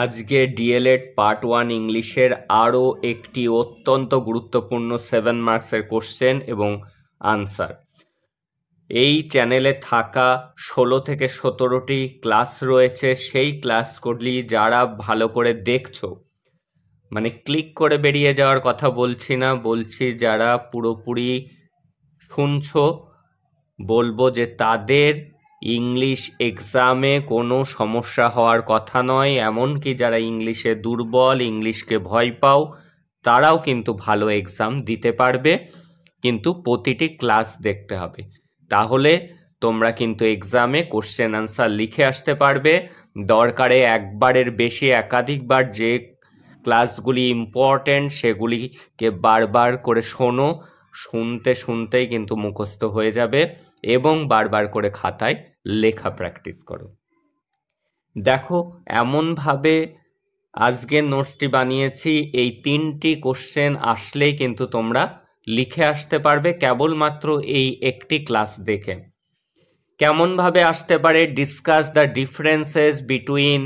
আজকে D.El.Ed part one ইংলিশের আরও একটি অত্যন্ত গুরুত্বপূর্ণ সেভেন মার্কসের কোশ্চেন এবং আনসার এই চ্যানেলে থাকা ষোলো থেকে সতেরোটি ক্লাস রয়েছে সেই ক্লাসগুলি যারা ভালো করে দেখছো মানে ক্লিক করে বেরিয়ে যাওয়ার কথা বলছি না বলছি যারা পুরোপুরি শুনছো বলবো যে তাদের ইংলিশ এক্সামে কোনো সমস্যা হওয়ার কথা নয় এমনকি যারা ইংলিশে দুর্বল ইংলিশকে ভয় পাও তারাও কিন্তু ভালো এক্সাম দিতে পারবে কিন্তু প্রতিটি ক্লাস দেখতে হবে তাহলে তোমরা কিন্তু এক্সামে কোশ্চেন আনসার লিখে আসতে পারবে দরকারে একবারের বেশি একাধিকবার যে ক্লাসগুলি ইম্পর্ট্যান্ট সেগুলিকে বারবার করে শোনো শুনতে শুনতেই কিন্তু মুখস্থ হয়ে যাবে এবং বারবার করে খাতায় লেখা প্র্যাকটিস করো দেখো এমনভাবে আজকে নোটসটি বানিয়েছি এই তিনটি কোশ্চেন আসলেই কিন্তু তোমরা লিখে আসতে পারবে কেবলমাত্র এই একটি ক্লাস দেখে কেমনভাবে আসতে পারে discuss the differences between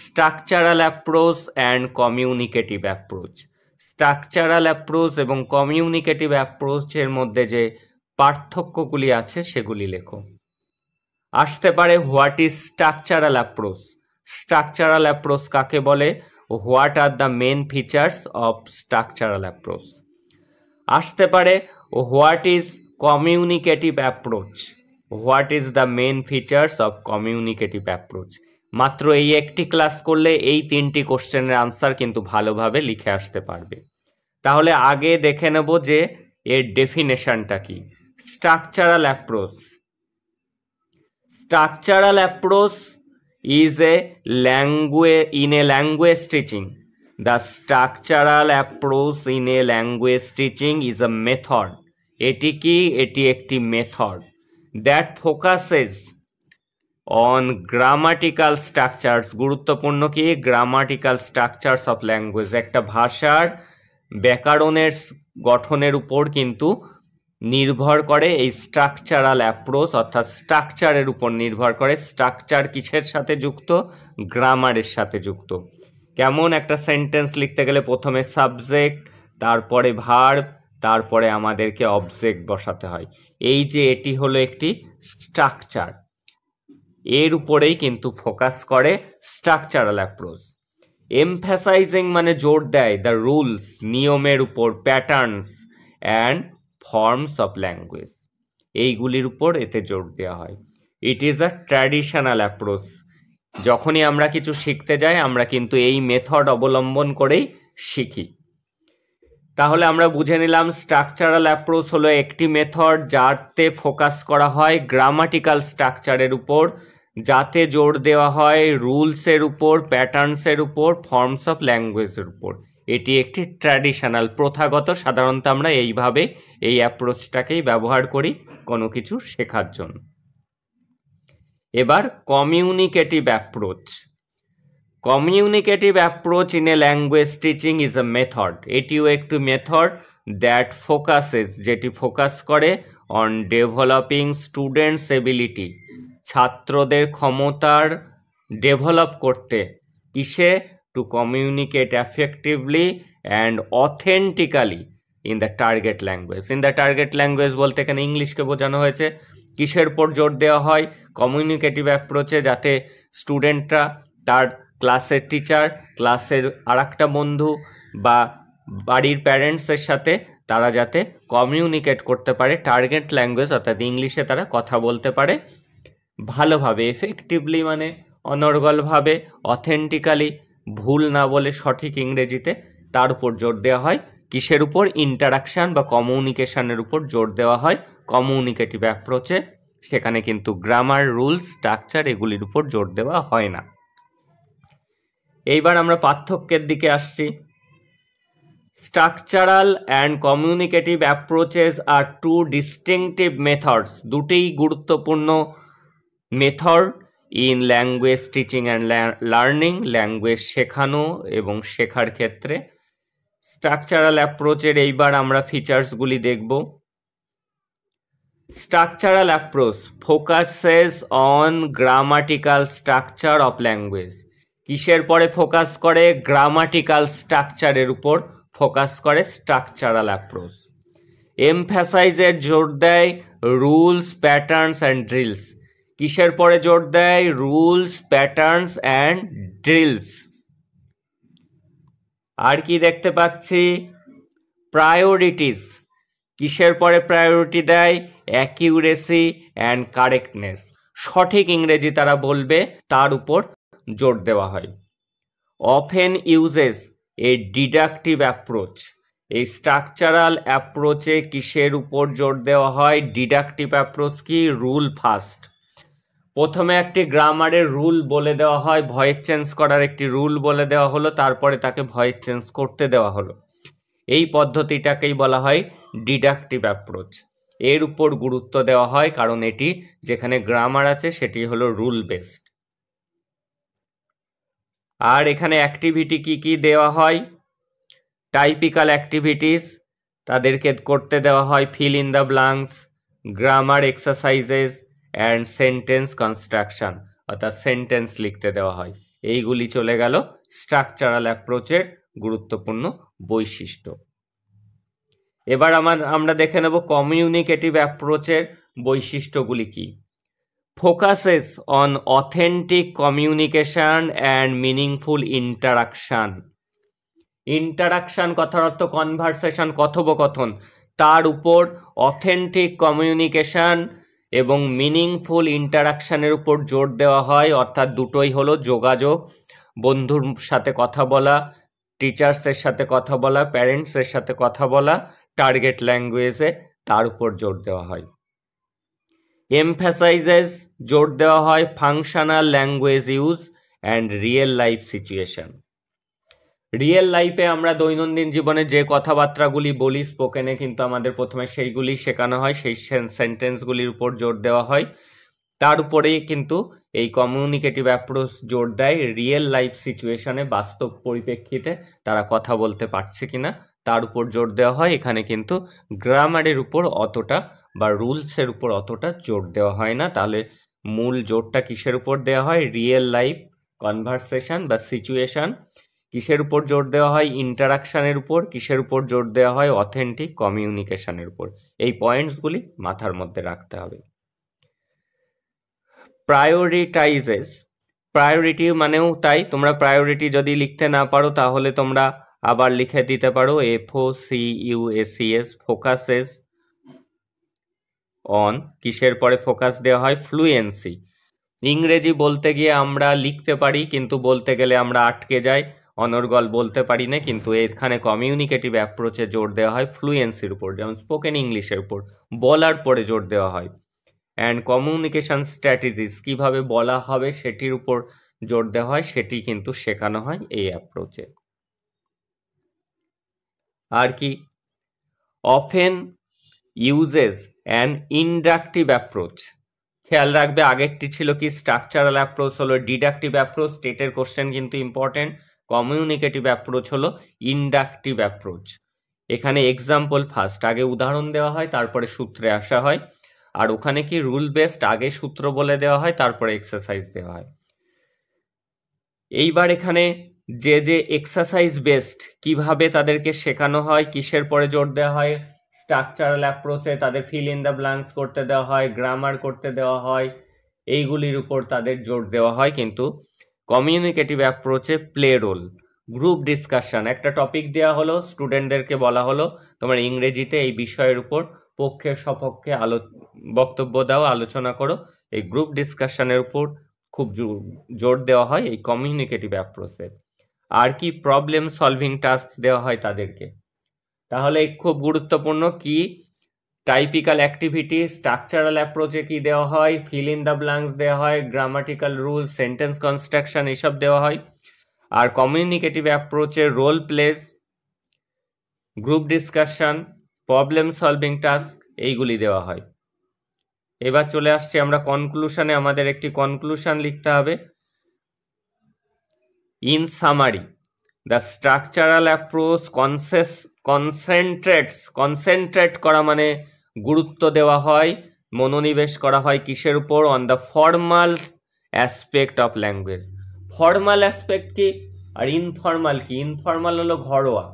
structural approach and communicative approach structural approach এবং কমিউনিকেটিভ অ্যাপ্রোচের মধ্যে যে পার্থক্যগুলি আছে সেগুলি লেখো আসতে পারে what is structural approach structural approach কাকে বলে what are the main features of structural approach আসতে পারে what is communicative approach what is the main features of communicative approach মাত্র এই একটি ক্লাস করলে এই তিনটি কোশ্চেনের আনসার কিন্তু ভালোভাবে লিখে আসতে পারবে তাহলে আগে দেখে নেব যে এর ডেফিনেশনটা কি structural approach structural approach is a language in a language teaching the structural approach in a language teaching is a method এটি কি এটি একটি method that focuses on grammatical structures গুরুত্বপূর্ণ কি গ্রামাটিক্যাল স্ট্রাকচার্স অফ ল্যাঙ্গুয়েজ একটা ভাষার ব্যাকরণের গঠনের উপর কিন্তু নির্ভর করে এই স্ট্রাকচারাল অ্যাপ্রোচ অর্থাৎ স্ট্রাকচারের উপর নির্ভর করে স্ট্রাকচার কিসের সাথে যুক্ত গ্রামারের সাথে যুক্ত কেমন একটা সেন্টেন্স লিখতে গেলে প্রথমে সাবজেক্ট তারপরে ভার্ব তারপরে আমাদেরকে অবজেক্ট বসাতে হয় এই যে এটি হলো একটি স্ট্রাকচার এর উপরেই কিন্তু ফোকাস করে স্ট্রাকচারাল অ্যাপ্রোচ এমফ্যাসাইজিং মানে জোর দেয় দ্য রুলস নিয়মের উপর patterns and forms of language এইগুলির উপর এতে জোর দেওয়া হয় it is a traditional approach যখনই আমরা কিছু শিখতে যাই আমরা কিন্তু এই মেথড অবলম্বন করেই শিখি তাহলে আমরা বুঝে নিলাম স্ট্রাকচারাল অ্যাপ্রোচ হলো একটি মেথড যাতে ফোকাস করা হয় গ্রামাটিক্যাল স্ট্রাকচারের উপর যাতে জোর দেওয়া হয় রুলসের উপর প্যাটার্নসের উপর ফর্মস অফ ল্যাঙ্গুয়েজের উপর এটি একটি ট্র্যাডিশনাল প্রথাগত সাধারণত আমরা এইভাবে এই অ্যাপ্রোচটাকেই ব্যবহার করি কোনো কিছু শেখার জন্য এবার communicative approach communicative approach in a language teaching is a method এটিও একটি মেথড দ্যাট ফোকাসেস যেটি ফোকাস করে অন ডেভেলপিং স্টুডেন্টস এবিলিটি ছাত্রদের ক্ষমতার ডেভেলপ করতে কিসে to communicate effectively and authentically in the target language in the target language বলতে এখানে ইংলিশকে বোঝানো হয়েছে কিসের উপর জোর দেওয়া হয় কমিউনিকেটিভ অ্যাপ্রোচে যাতে স্টুডেন্টরা তার ক্লাসের টিচার ক্লাসের আর বন্ধু বা বাড়ির প্যারেন্টসের সাথে তারা যাতে কমিউনিকেট করতে পারে টার্গেট ল্যাঙ্গুয়েজ অর্থাৎ ইংলিশে তারা কথা বলতে পারে ভালোভাবে এফেক্টিভলি মানে অনর্গলভাবে অথেন্টিক্যালি ভুল না বলে সঠিক ইংরেজিতে তার উপর জোর দেওয়া হয় কিসের উপর ইন্টারাকশান বা কমিউনিকেশানের উপর জোর দেওয়া হয় কমিউনিকেটিভ অ্যাপ্রোচে সেখানে কিন্তু গ্রামার রুলস স্ট্রাকচার এগুলির উপর জোর দেওয়া হয় না এইবার আমরা পার্থক্যের দিকে আসছি structural and communicative approaches are two distinctive methods দুটি গুরুত্বপূর্ণ method in language teaching and learning language শেখানো এবং শেখার ক্ষেত্রে স্ট্রাকচারাল অ্যাপ্রোচের এইবার আমরা ফিচার্সগুলি দেখব structural approach focuses on grammatical structure of language কিসের পরে ফোকাস করে গ্রামাটিক্যাল স্ট্রাকচারের উপর ফোকাস করে স্ট্রাকচারাল অ্যাপ্রোচ এমফ্যাসাইজের জোর দেয় রুলস প্যাটার্নস অ্যান্ড ড্রিলস কিসের পরে জোর দেয় রুলস প্যাটার্নস অ্যান্ড ড্রিলস আর কি দেখতে পাচ্ছি প্রায়োরিটিস কিসের পরে প্রায়োরিটি দেয় অ্যাকিউরেসি অ্যান্ড কারেক্টনেস সঠিক ইংরেজি তারা বলবে তার উপর জোর দেওয়া হয় often uses a deductive approach এই স্ট্রাকচারাল অ্যাপ্রোচে কিসের উপর জোর দেওয়া হয় ডিডাকটিভ অ্যাপ্রোচ কি রুল ফার্স্ট প্রথমে একটি গ্রামারের রুল বলে দেওয়া হয় ভয়েস চেঞ্জ করার একটি রুল বলে দেওয়া হলো তারপরে তাকে ভয়েস চেঞ্জ করতে দেওয়া হলো এই পদ্ধতিটাকেই বলা হয় ডিডাকটিভ অ্যাপ্রোচ এর উপর গুরুত্ব দেওয়া হয় কারণ এটি যেখানে গ্রামার আছে সেটি হলো রুল বেসড আর এখানে অ্যাক্টিভিটি কি কি দেওয়া হয় টাইপিক্যাল অ্যাক্টিভিটিস তাদেরকে করতে দেওয়া হয় fill in the blanks grammar exercises and sentence construction অর্থাৎ সেন্টেন্স লিখতে দেওয়া হয় এইগুলি চলে গেল স্ট্রাকচারাল অ্যাপ্রোচের গুরুত্বপূর্ণ বৈশিষ্ট্য এবার আমার আমরা দেখে নেব কমিউনিকেটিভ অ্যাপ্রোচের বৈশিষ্ট্যগুলি কি focuses on authentic communication and meaningful interaction interaction কথার অর্থ কনভারসেশন কথোপকথন তার উপর অথেন্টিক কমিউনিকেশান এবং মিনিংফুল ইন্টারাকশানের উপর জোর দেওয়া হয় অর্থাৎ দুটোই হলো যোগাযোগ বন্ধুর সাথে কথা বলা টিচার্সের সাথে কথা বলা প্যারেন্টসের সাথে কথা বলা টার্গেট ল্যাঙ্গুয়েজে তার উপর জোর দেওয়া হয় এমফাসাইজেস জোর দেওয়া হয় functional language use and real life situation real লাইফে আমরা দৈনন্দিন জীবনে যে কথাবার্তাগুলি বলি স্পোকেনে কিন্তু আমাদের প্রথমে সেইগুলি শেখানো হয় সেই সেন্টেন্সগুলির উপর জোর দেওয়া হয় তার উপরেই কিন্তু এই কমিউনিকেটিভ অ্যাপ্রোচ জোর দেয় রিয়েল লাইফ সিচুয়েশনে বাস্তব পরিপ্রেক্ষিতে তারা কথা বলতে পারছে কিনা তার উপর জোর দেওয়া হয় এখানে কিন্তু গ্রামারের উপর অতটা বা রুলসের উপর অতটা জোর দেওয়া হয় না তাহলে মূল জোরটা কিসের উপর দেওয়া হয় রিয়েল লাইফ কনভারসেশন বা সিচুয়েশান কিসের উপর জোর দেওয়া হয় ইন্টারাকশানের উপর কিসের উপর জোর দেওয়া হয় অথেন্টিক কমিউনিকেশানের উপর এই পয়েন্টসগুলি মাথার মধ্যে রাখতে হবে প্রায়োরিটাইজেস প্রায়োরিটি মানেও তাই তোমরা প্রায়োরিটি যদি লিখতে না পারো তাহলে তোমরা আবার লিখে দিতে পারো F O C U S focuses on কিসের পরে ফোকাস দেওয়া হয় ফ্লুয়েন্সি ইংরেজি বলতে গিয়ে আমরা লিখতে পারি কিন্তু বলতে গেলে আমরা আটকে যাই অনর্গল বলতে পারি না কিন্তু এখানে কমিউনিকেটিভ অ্যাপ্রোচে জোর দেওয়া হয় ফ্লুয়েন্সির উপর যেমন স্পোকেন ইংলিশের উপর বলার পরে জোর দেওয়া হয় অ্যান্ড কমিউনিকেশান স্ট্র্যাটেজিস কীভাবে বলা হবে সেটির উপর জোর দেওয়া হয় সেটি কিন্তু শেখানো হয় এই অ্যাপ্রোচে আর কি often uses an inductive approach খেয়াল রাখবে আগেরটি ছিল কি স্ট্রাকচারাল অ্যাপ্রোচ হলো ডিডাকটিভ অ্যাপ্রোচ স্টেটের কোশ্চেন কিন্তু ইম্পর্টেন্ট কমিউনিকেটিভ অ্যাপ্রোচ হলো ইন্ডাকটিভ অ্যাপ্রোচ এখানে এক্সাম্পল ফার্স্ট আগে উদাহরণ দেওয়া হয় তারপরে সূত্রে আসা হয় আর ওখানে কি রুল বেসড আগে সূত্র বলে দেওয়া হয় তারপরে এক্সারসাইজ দেওয়া হয় এইবার এখানে যে যে এক্সারসাইজ বেসড কিভাবে তাদেরকে শেখানো হয় কিসের পরে জোর দেওয়া হয় স্ট্রাকচারাল অ্যাপ্রোচে তাদের ফিল ইন দ্য ব্ল্যাঙ্কস করতে দেওয়া হয় গ্রামার করতে দেওয়া হয় এইগুলির উপর তাদের জোর দেওয়া হয় কিন্তু কমিউনিকেটিভ অ্যাপ্রোচে প্লে রোল গ্রুপ ডিসকাশন একটা টপিক দেওয়া হলো স্টুডেন্টদেরকে বলা হলো তোমার ইংরেজিতে এই বিষয়ের উপর পক্ষে সপক্ষে আলো বক্তব্য দাও আলোচনা করো এই গ্রুপ ডিসকাশনের উপর খুব জোর দেওয়া হয় এই কমিউনিকেটিভ অ্যাপ্রোচে আর কি প্রবলেম সলভিং টাস্ক দেওয়া হয় তাদেরকে তাহলে খুব গুরুত্বপূর্ণ কি টাইপিক্যাল অ্যাক্টিভিটি স্ট্রাকচারাল অ্যাপ্রোচে কী দেওয়া হয় ফিল ইন দ্য ব্ল্যাঙ্কস দেওয়া হয় গ্রামাটিক্যাল রুল সেন্টেন্স কনস্ট্রাকশন এসব দেওয়া হয় আর কমিউনিকেটিভ অ্যাপ্রোচে role plays group discussion problem solving task এইগুলি দেওয়া হয় এবার চলে আসছি আমরা কনক্লুশনে আমাদের একটি কনক্লুশন লিখতে হবে in summary the structural approach কনসেস কনসেন্ট্রেটস কনসেন্ট্রেট করা মানে গুরুত্ব দেওয়া হয় মনোনিবেশ করা হয় কিসের উপর on the formal aspect of language formal aspect কি আর ইনফর্মাল কি ইনফর্মাল হলো ঘরোয়া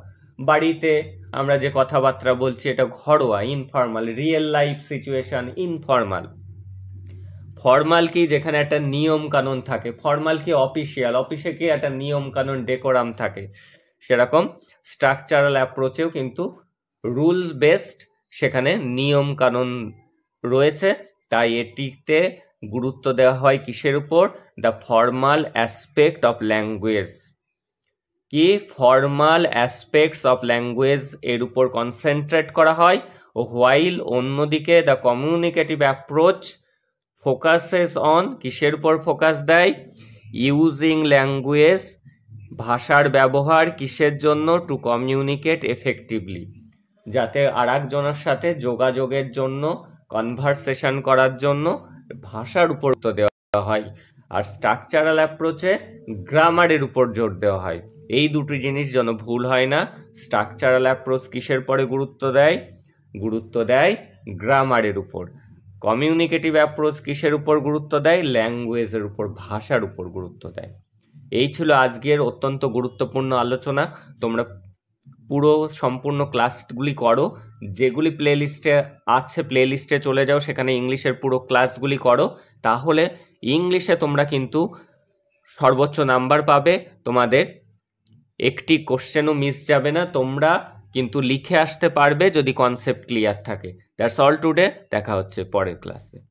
বাড়িতে আমরা যে কথাবার্তা বলছি এটা ঘরোয়া informal real life situation informal formal কি যেখানে একটা নিয়ম কানুন থাকে ফর্মাল কি অফিসিয়াল অফিসে কি একটা নিয়ম কানুন ডেকোরাম থাকে সেরকম স্ট্রাকচারাল অ্যাপ্রোচেও কিন্তু রুলস বেসড সেখানে নিয়ম কানুন রয়েছে তাই এটিতে গুরুত্ব দেওয়া হয় কিসের উপর the formal aspect of language কি ফর্মাল অ্যাসপেক্টস অফ ল্যাঙ্গুয়েজ এর উপর কনসেন্ট্রেট করা হয় ও হোয়াইল অন্যদিকে the communicative approach focuses on কিসের উপর ফোকাস দেয় ইউজিং ল্যাঙ্গুয়েজ ভাষার ব্যবহার কিসের জন্য টু কমিউনিকেট এফেক্টিভলি যাতে আর একজনের সাথে যোগাযোগের জন্য কনভারসেশন করার জন্য ভাষার উপর দেওয়া হয় আর স্ট্রাকচারাল অ্যাপ্রোচে গ্রামারের উপর জোর দেওয়া হয় এই দুটি জিনিস যেন ভুল হয় না স্ট্রাকচারাল অ্যাপ্রোচ কিসের পরে গুরুত্ব দেয় গুরুত্ব দেয় গ্রামারের উপর কমিউনিকেটিভ অ্যাপ্রোচ কিসের উপর গুরুত্ব দেয় ল্যাঙ্গুয়েজের উপর ভাষার উপর গুরুত্ব দেয় এই ছিল আজকের অত্যন্ত গুরুত্বপূর্ণ আলোচনা তোমরা পুরো সম্পূর্ণ ক্লাসগুলি করো যেগুলি প্লে লিস্টে আছে প্লে লিস্টে চলে যাও সেখানে ইংলিশের পুরো ক্লাসগুলি করো তাহলে ইংলিশে তোমরা কিন্তু সর্বোচ্চ নাম্বার পাবে তোমাদের একটি কোশ্চেনও মিস যাবে না তোমরা কিন্তু লিখে আসতে পারবে যদি কনসেপ্ট ক্লিয়ার থাকে দ্যাটস অল টুডে দেখা হচ্ছে পরের ক্লাসে